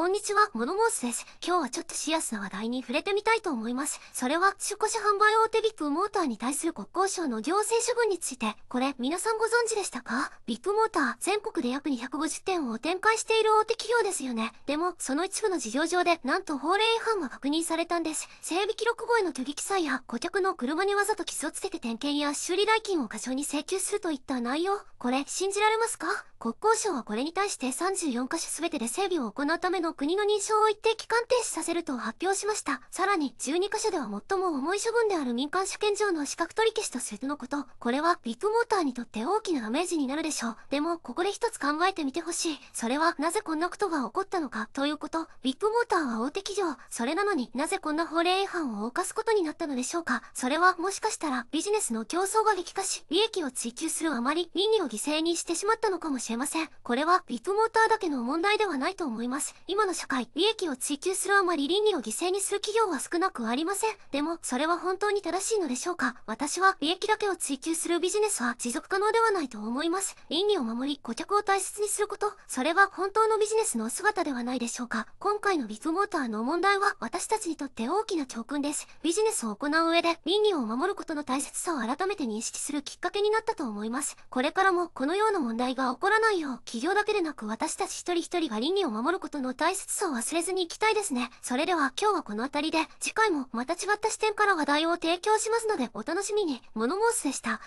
こんにちは、モノモンスです。今日はちょっとシアスな話題に触れてみたいと思います。それは、出荷者販売大手ビッグモーターに対する国交省の行政処分について、これ、皆さんご存知でしたかビッグモーター、全国で約250店を展開している大手企業ですよね。でも、その一部の事業上で、なんと法令違反が確認されたんです。整備記録後への虚偽記載や、顧客の車にわざと傷をつけて点検や修理代金を過剰に請求するといった内容、これ、信じられますか国交省はこれに対して34カ所全てで整備を行うためのの国の認証を一定期間停止させると発表しました。さらに、12カ所では最も重い処分である民間車検場の資格取り消しとするのこと。これは、ビッグモーターにとって大きなダメージになるでしょう。でも、ここで一つ考えてみてほしい。それは、なぜこんなことが起こったのか、ということ。ビッグモーターは大手企業。それなのになぜこんな法令違反を犯すことになったのでしょうか。それは、もしかしたら、ビジネスの競争が激化し、利益を追求するあまり、民意を犠牲にしてしまったのかもしれません。これは、ビッグモーターだけの問題ではないと思います。今今の社会、利益を追求するあまり倫理を犠牲にする企業は少なくありません。でも、それは本当に正しいのでしょうか私は、利益だけを追求するビジネスは持続可能ではないと思います。倫理を守り、顧客を大切にすること、それは本当のビジネスの姿ではないでしょうか今回のビッグモーターの問題は、私たちにとって大きな教訓です。ビジネスを行う上で、倫理を守ることの大切さを改めて認識するきっかけになったと思います。これからも、このような問題が起こらないよう、企業だけでなく私たち一人一人が倫理を守ることの大切さを忘れずに行きたいですね。それでは今日はこの辺りで、次回もまた違った視点から話題を提供しますのでお楽しみに。モノモースでした。